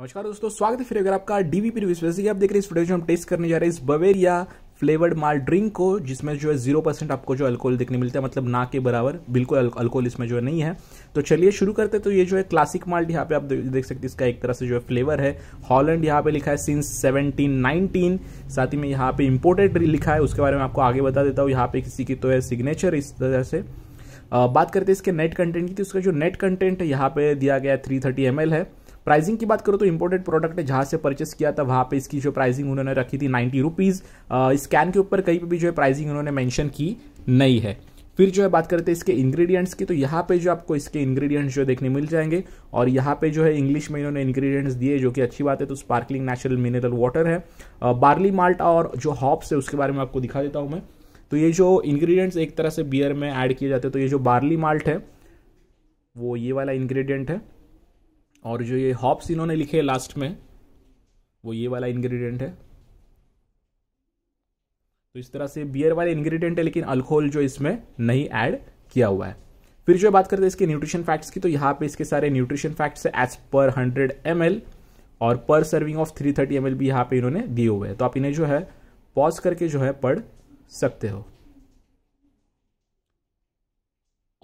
नमस्कार दोस्तों स्वागत है फिर अगर आपका डीवीपी रिव्यू वैसे कि आप देख रहे हैं इस वीडियो में हम टेस्ट करने जा रहे हैं इस बवेरिया फ्लेवर्ड माल ड्रिंक को जिसमें जो है जीरो परसेंट आपको जो अल्कोहल देखने मिलता है मतलब ना के बराबर बिल्कुल अल्कोहल इसमें जो है नहीं है तो चलिए शुरू करते तो ये जो है क्लासिक माल्ट यहाँ पे आप देख सकते हैं इसका एक तरह से जो है फ्लेवर है हॉलैंड यहाँ पे लिखा है सिंस सेवनटीन साथ ही में यहाँ पे इम्पोर्टेड लिखा है उसके बारे में आपको आगे बता देता हूँ यहाँ पे किसी की तो है सिग्नेचर इस तरह से बात करते हैं इसके नेट कंटेंट की तो उसका जो नेट कंटेंट है यहाँ पे दिया गया है थ्री थर्टी है प्राइसिंग की बात करो तो इंपोर्टेड प्रोडक्ट है जहां से परचेस किया था वहां पे इसकी जो प्राइसिंग उन्होंने रखी थी नाइन्टी रुपीज़ स्कैन के ऊपर कहीं पर भी जो है प्राइसिंग उन्होंने मैंशन की नहीं है फिर जो है बात करते हैं इसके इंग्रेडिएंट्स की तो यहाँ पे जो आपको इसके इंग्रेडिएंट्स जो देखने मिल जाएंगे और यहाँ पे जो है इंग्लिश में इन्होंने इंग्रेडिएंट्स दिए जो कि अच्छी बात है तो स्पार्कलिंग नेचुरल मिनरल वाटर है बार्ली माल्ट और जो हॉप्स है उसके बारे में आपको दिखा देता हूँ मैं तो ये जो इन्ग्रीडियंट्स एक तरह से बियर में एड किए जाते हैं तो ये जो बार्ली माल्ट है वो ये वाला इन्ग्रीडियंट है और जो ये हॉप्स इन्होंने लिखे लास्ट में वो ये वाला इंग्रेडिएंट है तो इस तरह से बियर वाले इंग्रेडिएंट है लेकिन अल्कोहल जो इसमें नहीं ऐड किया हुआ है फिर जो बात करते हैं इसके न्यूट्रिशन फैक्ट्स की तो यहाँ पे इसके सारे न्यूट्रिशन फैक्ट्स है एज पर हंड्रेड एम और per serving of three thirty M भी यहाँ पे इन्होंने दिए हुए हैं तो आप इन्हें जो है पॉज करके जो है पढ़ सकते हो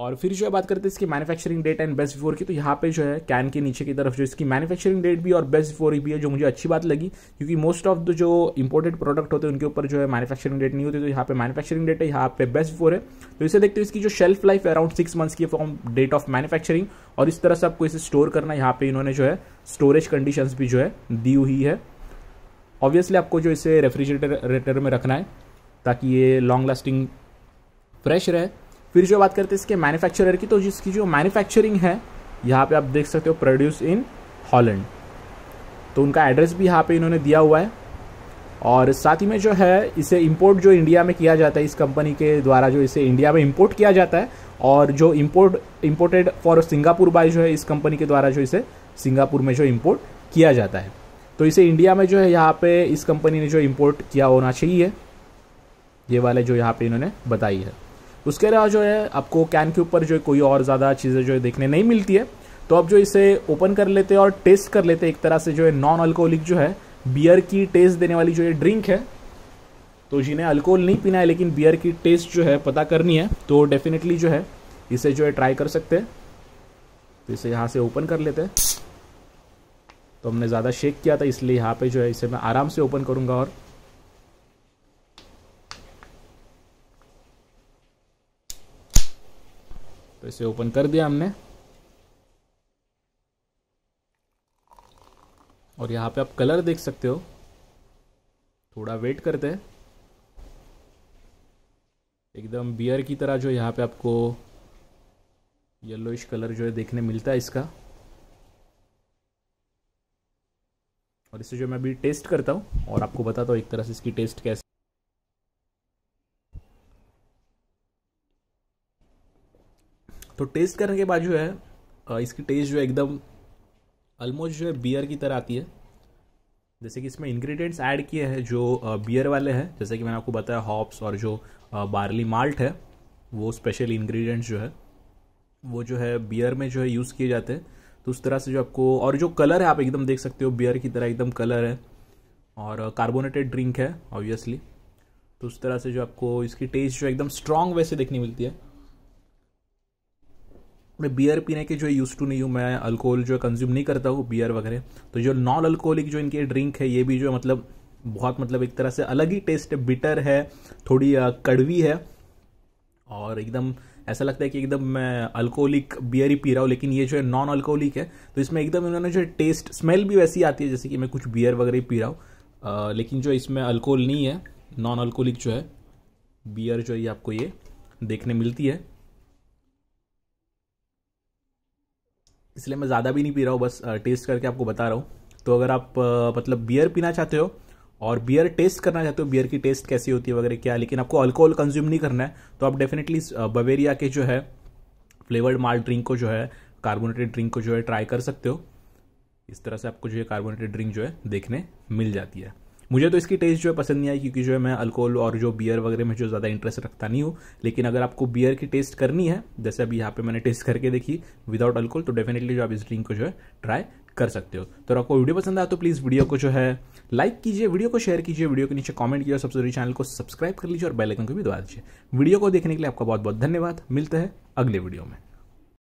और फिर जो है बात करते हैं इसकी manufacturing date and best before की तो यहाँ पे जो है कैन के नीचे की तरफ जो इसकी मैन्युफैक्चरिंग डेट भी और बेस्ट बिफोर भी है जो मुझे अच्छी बात लगी क्योंकि मोस्ट ऑफ द जो इंपोर्टेड प्रोडक्ट होते हैं उनके ऊपर जो है मैन्युफैक्चरिंग डेट नहीं होती तो यहाँ पे मैन्युफैक्चरिंग डेट है यहाँ पे बेस्ट बिफोर है तो इसे देखते हैं इसकी जो शेल्फ लाइफ है अराउंड सिक्स मंथ्स की फॉर्म डेट ऑफ मैन्युफैक्चरिंग और इस तरह से आपको इसे स्टोर करना यहाँ पे इन्होंने जो है स्टोरेज कंडीशन भी जो है दी हुई है ऑब्वियसली आपको जो इसे रेफ्रिजरेटर में रखना है ताकि ये लॉन्ग लास्टिंग फ्रेश रहे फिर जो बात करते हैं इसके मैन्युफैक्चरर की तो जिसकी जो मैन्युफैक्चरिंग है यहाँ पे आप देख सकते हो प्रोड्यूस इन हॉलैंड तो उनका एड्रेस भी यहाँ पे इन्होंने दिया हुआ है और साथ ही में जो है इसे इम्पोर्ट जो इंडिया में किया जाता है इस कंपनी के द्वारा जो इसे इंडिया में इम्पोर्ट किया जाता है और जो import imported for Singapore by जो है इस कंपनी के द्वारा जो इसे सिंगापुर में जो इम्पोर्ट किया जाता है तो इसे इंडिया में जो है यहाँ पे इस कंपनी ने जो इम्पोर्ट किया होना चाहिए ये वाले जो यहाँ पे इन्होंने बताई है उसके अलावा जो है आपको कैन के ऊपर जो है कोई और ज़्यादा चीज़ें जो है देखने नहीं मिलती है तो आप जो इसे ओपन कर लेते हैं और टेस्ट कर लेते हैं एक तरह से जो है नॉन अल्कोहलिक जो है बियर की टेस्ट देने वाली जो ये ड्रिंक है तो जिन्हें अल्कोहल नहीं पीना है लेकिन बियर की टेस्ट जो है पता करनी है तो डेफिनेटली जो है इसे जो है ट्राई कर सकते हैं तो इसे यहाँ से ओपन कर लेते हैं तो हमने ज़्यादा शेक किया था इसलिए यहाँ पे जो है इसे मैं आराम से ओपन करूँगा और तो इसे ओपन कर दिया हमने और यहाँ पे आप कलर देख सकते हो थोड़ा वेट करते हैं एकदम बियर की तरह जो यहाँ पे आपको येलोइश कलर जो है देखने मिलता है इसका और इसे जो मैं अभी टेस्ट करता हूँ और आपको बताता हूँ एक तरह से इसकी टेस्ट कैसी तो टेस्ट करने के बाद जो है इसकी टेस्ट जो है एकदम ऑलमोस्ट जो है बियर की तरह आती है जैसे कि इसमें इंग्रेडिएंट्स ऐड किए हैं जो बियर वाले हैं जैसे कि मैंने आपको बताया हॉप्स और जो बार्ली माल्ट है वो स्पेशल इंग्रेडिएंट्स जो है वो जो है बियर में जो है यूज़ किए जाते हैं तो उस तरह से जो आपको और जो कलर है आप एकदम देख सकते हो बियर की तरह एकदम कलर है और कार्बोनेटेड ड्रिंक है ऑब्वियसली तो उस तरह से जो आपको इसकी टेस्ट जो एकदम स्ट्रांग वैसे देखने मिलती है मैं बियर पीने के जो यूज़ टू नहीं हूँ मैं अल्कोहल जो कंज्यूम नहीं करता हूँ बियर वगैरह तो जो नॉन अल्कोहलिक जो इनके ड्रिंक है ये भी जो मतलब बहुत मतलब एक तरह से अलग ही टेस्ट है बिटर है थोड़ी कड़वी है और एकदम ऐसा लगता है कि एकदम मैं अल्कोहलिक बियर ही पी रहा हूँ लेकिन ये जो है नॉन अल्कोहलिक है तो इसमें एकदम इन्होंने जो टेस्ट स्मेल भी वैसी आती है जैसे कि मैं कुछ बियर वगैरह पी रहा हूँ लेकिन जो इसमें अल्कोहल नहीं है नॉन अल्कोहलिक जो है बियर जो है आपको ये देखने मिलती है इसलिए मैं ज़्यादा भी नहीं पी रहा हूँ बस टेस्ट करके आपको बता रहा हूँ तो अगर आप मतलब बियर पीना चाहते हो और बियर टेस्ट करना चाहते हो बियर की टेस्ट कैसी होती है वगैरह क्या लेकिन आपको अल्कोहल कंज्यूम नहीं करना है तो आप डेफिनेटली बवेरिया के जो है फ्लेवर्ड माल ड्रिंक को जो है कार्बोनेटेड ड्रिंक को जो है ट्राई कर सकते हो इस तरह से आपको जो है कार्बोनेटेड ड्रिंक जो है देखने मिल जाती है मुझे तो इसकी टेस्ट जो है पसंद नहीं आई क्योंकि जो है मैं अल्कोहल और जो बियर वगैरह में जो ज़्यादा इंटरेस्ट रखता नहीं हूँ लेकिन अगर आपको बियर की टेस्ट करनी है जैसे अभी यहाँ पे मैंने टेस्ट करके देखी विदाउट अल्कोहल तो डेफिनेटली जो आप इस ड्रिंक को जो है ट्राई कर सकते हो तो आपको वीडियो पसंद आया तो प्लीज़ वीडियो को जो है लाइक कीजिए वीडियो को शेयर कीजिए वीडियो के नीचे कमेंट कीजिए सबसे जरूरी चैनल को सब्सक्राइब कर लीजिए और बेल आइकन को भी दबा दीजिए वीडियो को देखने के लिए आपका बहुत बहुत धन्यवाद मिलते हैं अगले वीडियो में